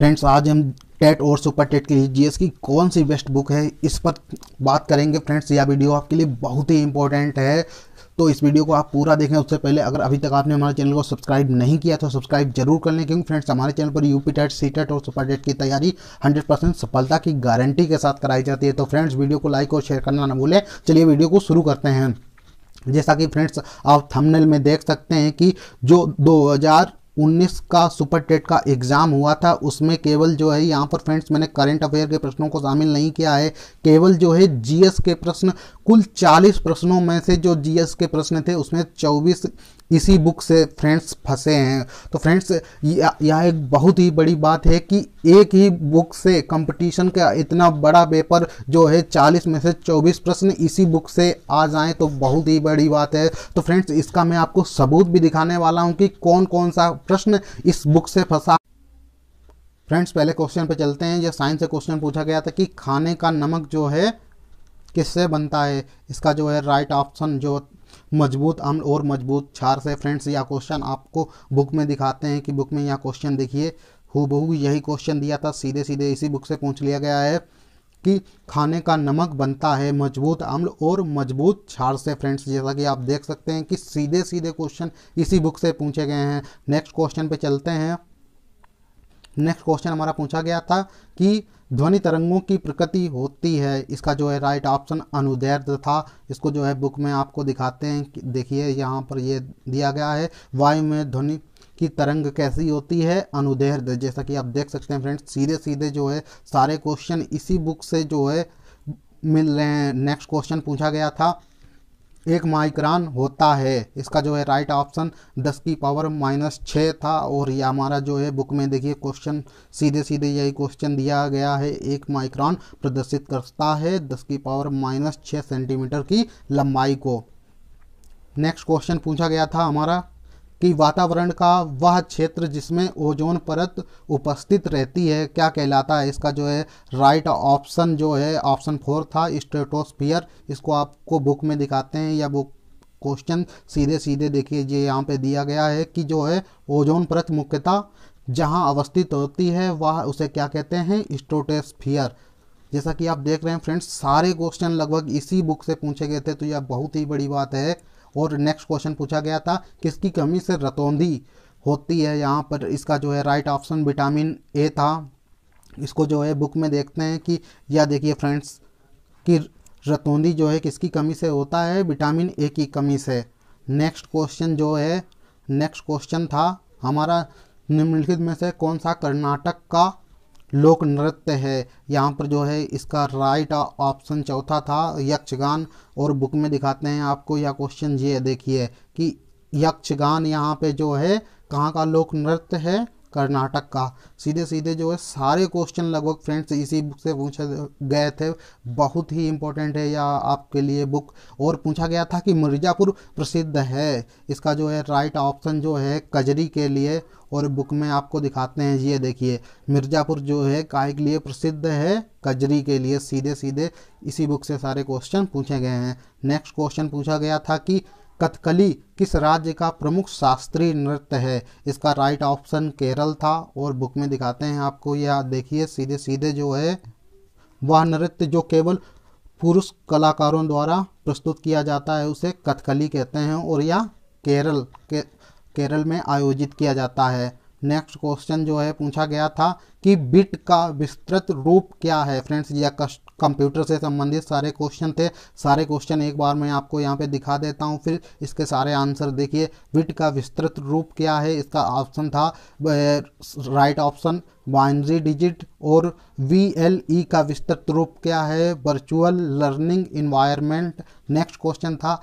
friends आज हम TET और सुपर टेट के जीएस की कौन सी बेस्ट बुक है इस पर बात करेंगे फ्रेंड्स यह वीडियो आपके लिए बहुत ही इंपॉर्टेंट है तो इस वीडियो को आप पूरा देखें उससे पहले अगर अभी तक आपने हमारे चैनल को सब्सक्राइब नहीं किया तो सब्सक्राइब जरूर कर लें क्योंकि फ्रेंड्स हमारे चैनल पर यूपी टेट सी टेट और सुपर टेट की तैयारी 100 परसेंट सफलता की गारंटी के साथ कराई जाती है तो फ्रेंड्स वीडियो को लाइक और शेयर करना ना भूलें चलिए वीडियो को शुरू करते हैं जैसा कि फ्रेंड्स आप थंबनेल में देख सकते हैं कि जो 2000 19 का सुपर टेट का एग्ज़ाम हुआ था उसमें केवल जो है यहाँ पर फ्रेंड्स मैंने करंट अफेयर के प्रश्नों को शामिल नहीं किया है केवल जो है जीएस के प्रश्न कुल 40 प्रश्नों में से जो जीएस के प्रश्न थे उसमें 24 इसी बुक से फ्रेंड्स फंसे हैं तो फ्रेंड्स यह एक बहुत ही बड़ी बात है कि एक ही बुक से कंपटीशन का इतना बड़ा पेपर जो है चालीस में से चौबीस प्रश्न इसी बुक से आ जाएँ तो बहुत ही बड़ी बात है तो फ्रेंड्स इसका मैं आपको सबूत भी दिखाने वाला हूँ कि कौन कौन सा प्रश्न इस बुक से फंसा फ्रेंड्स पहले क्वेश्चन पे चलते हैं यह साइंस से क्वेश्चन पूछा गया था कि खाने का नमक जो है किससे बनता है इसका जो है राइट ऑप्शन जो मजबूत अम्ल और मजबूत क्षार से फ्रेंड्स यह क्वेश्चन आपको बुक में दिखाते हैं कि बुक में यह क्वेश्चन देखिए हु यही क्वेश्चन दिया था सीधे सीधे इसी बुक से पूछ लिया गया है कि खाने का नमक बनता है मजबूत अम्ल और मजबूत छाड़ से फ्रेंड्स जैसा कि आप देख सकते हैं कि सीधे सीधे क्वेश्चन इसी बुक से पूछे गए हैं नेक्स्ट क्वेश्चन पे चलते हैं नेक्स्ट क्वेश्चन हमारा पूछा गया था कि ध्वनि तरंगों की प्रकृति होती है इसका जो है राइट ऑप्शन अनुदैर्ध था इसको जो है बुक में आपको दिखाते हैं देखिए यहाँ पर ये दिया गया है वायु में ध्वनि कि तरंग कैसी होती है अनुदैर्ध जैसा कि आप देख सकते हैं फ्रेंड्स सीधे सीधे जो है सारे क्वेश्चन इसी बुक से जो है मिल रहे हैं नेक्स्ट क्वेश्चन पूछा गया था एक माइक्रान होता है इसका जो है राइट ऑप्शन दस की पावर माइनस छः था और ये हमारा जो है बुक में देखिए क्वेश्चन सीधे सीधे यही क्वेश्चन दिया गया है एक माइक्रान प्रदर्शित करता है दस की पावर माइनस छः सेंटीमीटर की लंबाई को नेक्स्ट क्वेश्चन पूछा गया था हमारा कि वातावरण का वह क्षेत्र जिसमें ओजोन परत उपस्थित रहती है क्या कहलाता है इसका जो है राइट ऑप्शन जो है ऑप्शन फोर था स्ट्रेटोस्फियर इसको आपको बुक में दिखाते हैं या बुक क्वेश्चन सीधे सीधे देखिए ये यहाँ पे दिया गया है कि जो है ओजोन परत मुख्यतः जहाँ अवस्थित होती है वह उसे क्या कहते हैं स्ट्रोटेस्फियर जैसा कि आप देख रहे हैं फ्रेंड्स सारे क्वेश्चन लगभग इसी बुक से पूछे गए थे तो यह बहुत ही बड़ी बात है और नेक्स्ट क्वेश्चन पूछा गया था किसकी कमी से रतौंधी होती है यहाँ पर इसका जो है राइट ऑप्शन विटामिन ए था इसको जो है बुक में देखते हैं कि यह देखिए फ्रेंड्स कि रतौंधी जो है किसकी कमी से होता है विटामिन ए की कमी से नेक्स्ट क्वेश्चन जो है नेक्स्ट क्वेश्चन था हमारा निम्नलिखित में से कौन सा कर्नाटक का लोक नृत्य है यहाँ पर जो है इसका राइट ऑप्शन चौथा था यक्षगान और बुक में दिखाते हैं आपको यह क्वेश्चन ये देखिए कि यक्षगान यहाँ पे जो है कहाँ का लोक नृत्य है कर्नाटक का सीधे सीधे जो है सारे क्वेश्चन लगभग फ्रेंड्स इसी बुक से पूछे गए थे बहुत ही इंपॉर्टेंट है या आपके लिए बुक और पूछा गया था कि मिर्ज़ापुर प्रसिद्ध है इसका जो है राइट ऑप्शन जो है कजरी के लिए और बुक में आपको दिखाते हैं ये देखिए मिर्ज़ापुर जो है काय के लिए प्रसिद्ध है कजरी के लिए सीधे सीधे इसी बुक से सारे क्वेश्चन पूछे गए हैं नेक्स्ट क्वेश्चन पूछा गया था कि कथकली किस राज्य का प्रमुख शास्त्रीय नृत्य है इसका राइट ऑप्शन केरल था और बुक में दिखाते हैं आपको यह देखिए सीधे सीधे जो है वह नृत्य जो केवल पुरुष कलाकारों द्वारा प्रस्तुत किया जाता है उसे कथकली कहते हैं और यह केरल के केरल में आयोजित किया जाता है नेक्स्ट क्वेश्चन जो है पूछा गया था कि बिट का विस्तृत रूप क्या है फ्रेंड्स यह कंप्यूटर से संबंधित सारे क्वेश्चन थे सारे क्वेश्चन एक बार मैं आपको यहाँ पे दिखा देता हूँ फिर इसके सारे आंसर देखिए विट का विस्तृत रूप क्या है इसका ऑप्शन था राइट ऑप्शन बाइनरी डिजिट और वी एल ई का विस्तृत रूप क्या है virtual learning environment next question था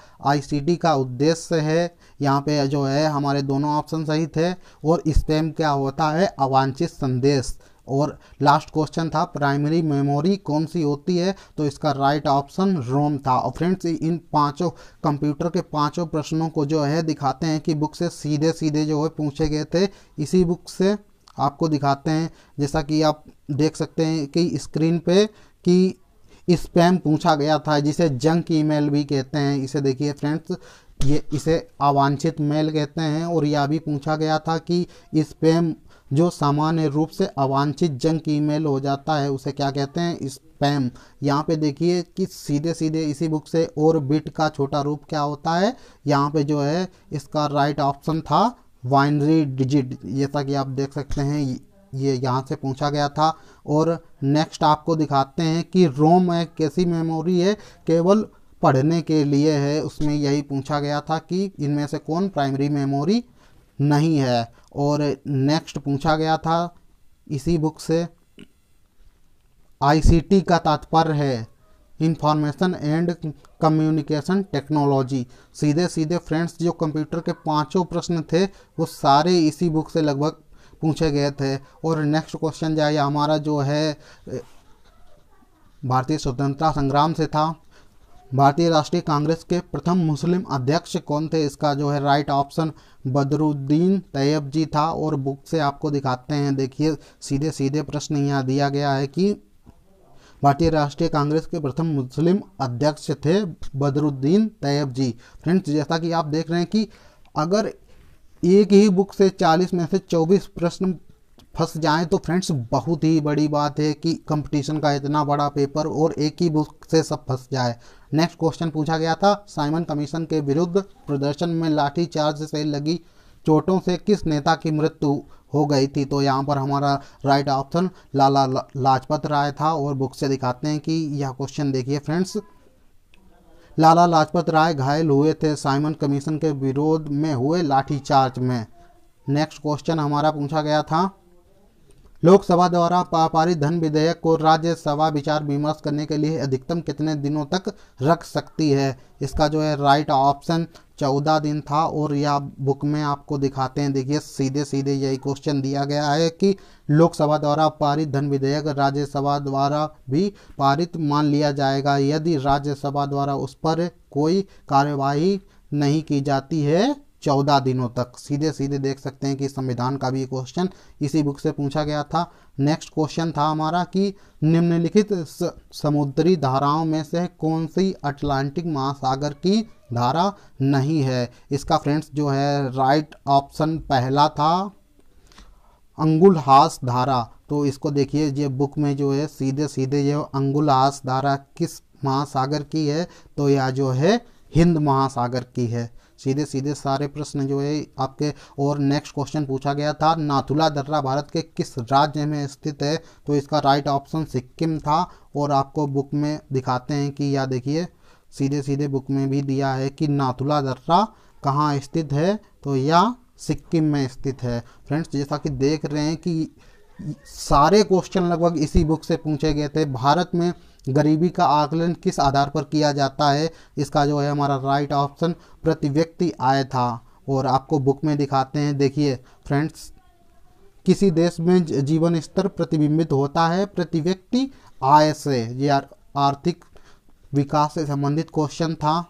डी का उद्देश्य है यहाँ पे जो है हमारे दोनों ऑप्शन सही थे और स्पैम क्या होता है अवांछित संदेश और लास्ट क्वेश्चन था प्राइमरी मेमोरी कौन सी होती है तो इसका राइट ऑप्शन रोम था और फ्रेंड्स इन पांचों कंप्यूटर के पांचों प्रश्नों को जो है दिखाते हैं कि बुक से सीधे सीधे जो है पूछे गए थे इसी बुक से आपको दिखाते हैं जैसा कि आप देख सकते हैं कि स्क्रीन पे कि स्पैम पूछा गया था जिसे जंक ईमेल भी कहते हैं इसे देखिए फ्रेंड्स ये इसे अवांछित मेल कहते हैं और यह भी पूछा गया था कि स्पैम जो सामान्य रूप से अवांछित जंक ईमेल हो जाता है उसे क्या कहते हैं स्पैम यहाँ पे देखिए कि सीधे सीधे इसी बुक से और बिट का छोटा रूप क्या होता है यहाँ पे जो है इसका राइट ऑप्शन था वाइनरी डिजिट जैसा कि आप देख सकते हैं ये यहाँ से पूछा गया था और नेक्स्ट आपको दिखाते हैं कि रोम एक कैसी मेमोरी है केवल पढ़ने के लिए है उसमें यही पूछा गया था कि इनमें से कौन प्राइमरी मेमोरी नहीं है और नेक्स्ट पूछा गया था इसी बुक से आईसीटी का तात्पर्य है इंफॉर्मेशन एंड कम्युनिकेशन टेक्नोलॉजी सीधे सीधे फ्रेंड्स जो कंप्यूटर के पांचों प्रश्न थे वो सारे इसी बुक से लगभग पूछे गए थे और नेक्स्ट क्वेश्चन जाए हमारा जो है भारतीय स्वतंत्रता संग्राम से था भारतीय राष्ट्रीय कांग्रेस के प्रथम मुस्लिम अध्यक्ष कौन थे इसका जो है right option Badruddin Tyabji था और बुक से आपको दिखाते हैं देखिए सीधे सीधे प्रश्न यहाँ दिया गया है कि भारतीय राष्ट्रीय कांग्रेस के प्रथम मुस्लिम अध्यक्ष थे बदरुद्दीन तैयब जी फ्रेंड्स जैसा कि आप देख रहे हैं कि अगर एक ही बुक से 40 में से 24 प्रश्न फंस जाएं तो फ्रेंड्स बहुत ही बड़ी बात है कि कंपटीशन का इतना बड़ा पेपर और एक ही बुक से सब फंस जाए नेक्स्ट क्वेश्चन पूछा गया था साइमन कमीशन के विरुद्ध प्रदर्शन में लाठी चार्ज से लगी चोटों से किस नेता की मृत्यु हो गई थी तो यहाँ पर हमारा राइट ऑप्शन लाला लाजपत राय था और बुक से दिखाते हैं कि यह क्वेश्चन देखिए फ्रेंड्स लाला लाजपत राय घायल हुए थे साइमन कमीशन के विरोध में हुए लाठीचार्ज में नेक्स्ट क्वेश्चन हमारा पूछा गया था लोकसभा द्वारा पारित धन विधेयक को राज्यसभा विचार विमर्श करने के लिए अधिकतम कितने दिनों तक रख सकती है इसका जो है राइट ऑप्शन चौदह दिन था और यह बुक में आपको दिखाते हैं देखिए सीधे सीधे यही क्वेश्चन दिया गया है कि लोकसभा द्वारा पारित धन विधेयक राज्यसभा द्वारा भी पारित मान लिया जाएगा यदि राज्यसभा द्वारा उस पर कोई कार्यवाही नहीं की जाती है चौदह दिनों तक सीधे सीधे देख सकते हैं कि संविधान का भी क्वेश्चन इसी बुक से पूछा गया था नेक्स्ट क्वेश्चन था हमारा कि निम्नलिखित समुद्री धाराओं में से कौन सी अटलांटिक महासागर की धारा नहीं है इसका फ्रेंड्स जो है राइट ऑप्शन पहला था अंगुलहास धारा तो इसको देखिए ये बुक में जो है सीधे सीधे ये अंगुलहास धारा किस महासागर की है तो यह जो है हिंद महासागर की है सीधे सीधे सारे प्रश्न जो है आपके और नेक्स्ट क्वेश्चन पूछा गया था नाथुला दर्रा भारत के किस राज्य में स्थित है तो इसका राइट ऑप्शन सिक्किम था और आपको बुक में दिखाते हैं कि या देखिए सीधे सीधे बुक में भी दिया है कि नाथुला दर्रा कहाँ स्थित है तो यह सिक्किम में स्थित है फ्रेंड्स जैसा कि देख रहे हैं कि सारे क्वेश्चन लगभग इसी बुक से पूछे गए थे भारत में गरीबी का आकलन किस आधार पर किया जाता है इसका जो है हमारा राइट ऑप्शन प्रति व्यक्ति आय था और आपको बुक में दिखाते हैं देखिए फ्रेंड्स किसी देश में जीवन स्तर प्रतिबिंबित होता है प्रति व्यक्ति आय से ये आर्थिक विकास से संबंधित क्वेश्चन था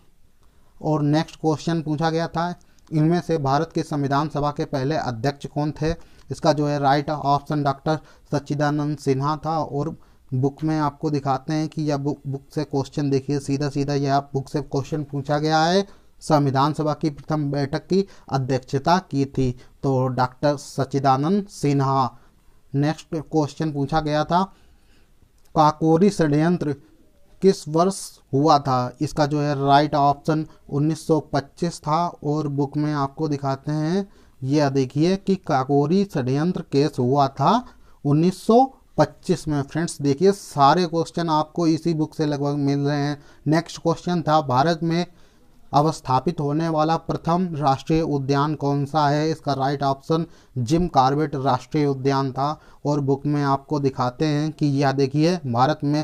और नेक्स्ट क्वेश्चन पूछा गया था इनमें से भारत के संविधान सभा के पहले अध्यक्ष कौन थे इसका जो है right option doctor Sachchidananda Sinha था और बुक में आपको दिखाते हैं कि यह बुक बुक से क्वेश्चन देखिए सीधा सीधा यह आप बुक से क्वेश्चन पूछा गया है संविधान सभा की प्रथम बैठक की अध्यक्षता की थी तो doctor Sachchidananda Sinha next question पूछा गया था काकोरी षड्यंत्र किस वर्ष हुआ था इसका जो है राइट ऑप्शन 1925 था और बुक में आपको दिखाते हैं यह देखिए कि काकोरी षडयंत्र केस हुआ था 1925 पच्चीस में फ्रेंड्स देखिए सारे क्वेश्चन आपको इसी बुक से लगभग मिल रहे हैं नेक्स्ट क्वेश्चन था भारत में अवस्थापित होने वाला प्रथम राष्ट्रीय उद्यान कौन सा है इसका राइट ऑप्शन जिम कार्बेट राष्ट्रीय उद्यान था और बुक में आपको दिखाते हैं कि यह देखिए भारत में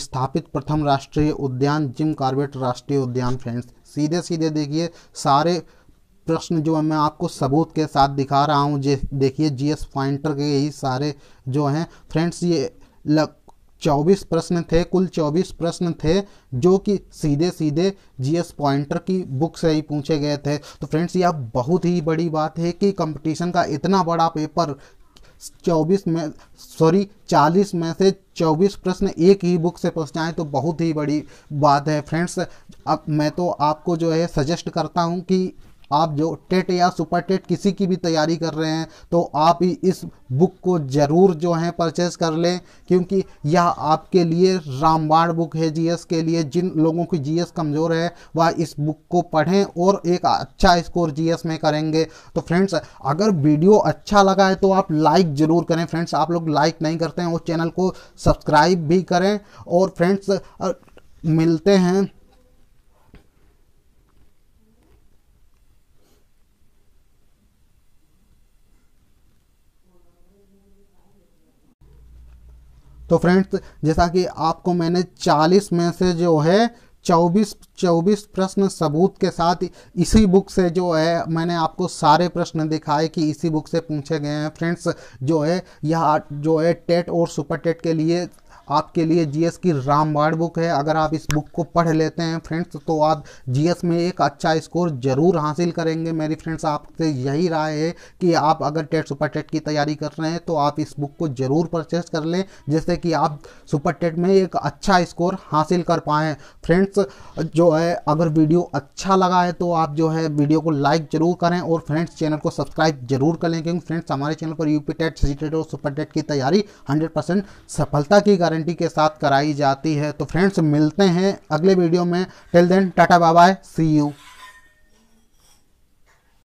स्थापित प्रथम राष्ट्रीय उद्यान जिम कार्बेट राष्ट्रीय उद्यान फ्रेंड्स सीधे सीधे देखिए सारे प्रश्न जो है मैं आपको सबूत के साथ दिखा रहा हूँ देखिए जीएस पॉइंटर के ही सारे जो हैं फ्रेंड्स ये लग चौबीस प्रश्न थे कुल चौबीस प्रश्न थे जो कि सीधे सीधे जीएस पॉइंटर की बुक से ही पूछे गए थे तो फ्रेंड्स ये बहुत ही बड़ी बात है कि कंपटीशन का इतना बड़ा पेपर चौबीस में सॉरी चालीस में से चौबीस प्रश्न एक ही बुक से पहुँचाएँ तो बहुत ही बड़ी बात है फ्रेंड्स अब मैं तो आपको जो है सजेस्ट करता हूँ कि आप जो टेट या सुपर टेट किसी की भी तैयारी कर रहे हैं तो आप इस बुक को ज़रूर जो है परचेज कर लें क्योंकि यह आपके लिए रामबाण बुक है जीएस के लिए जिन लोगों की जीएस कमज़ोर है वह इस बुक को पढ़ें और एक अच्छा स्कोर जीएस में करेंगे तो फ्रेंड्स अगर वीडियो अच्छा लगा है तो आप लाइक ज़रूर करें फ्रेंड्स आप लोग लाइक नहीं करते हैं उस चैनल को सब्सक्राइब भी करें और फ्रेंड्स मिलते हैं तो फ्रेंड्स जैसा कि आपको मैंने 40 में से जो है 24 24 प्रश्न सबूत के साथ इसी बुक से जो है मैंने आपको सारे प्रश्न दिखाए कि इसी बुक से पूछे गए हैं फ्रेंड्स जो है यह जो है टेट और सुपर टेट के लिए आपके लिए जीएस की रामबाण बुक है अगर आप इस बुक को पढ़ लेते हैं फ्रेंड्स तो आप जीएस में एक अच्छा स्कोर ज़रूर हासिल करेंगे मेरी फ्रेंड्स आपसे यही राय है कि आप अगर टेट सुपर टेट की तैयारी कर रहे हैं तो आप इस बुक को ज़रूर परचेस कर लें जिससे कि आप सुपर टेट में एक अच्छा स्कोर हासिल कर पाएँ फ्रेंड्स जो है अगर वीडियो अच्छा लगा है तो आप जो है वीडियो को लाइक ज़रूर करें और फ्रेंड्स चैनल को सब्सक्राइब जरूर करें क्योंकि फ्रेंड्स हमारे चैनल पर यूपी टेट सी टेट और सुपर टेट की तैयारी हंड्रेड सफलता की गारंटी के साथ कराई जाती है तो फ्रेंड्स मिलते हैं अगले वीडियो में till then tata bye see you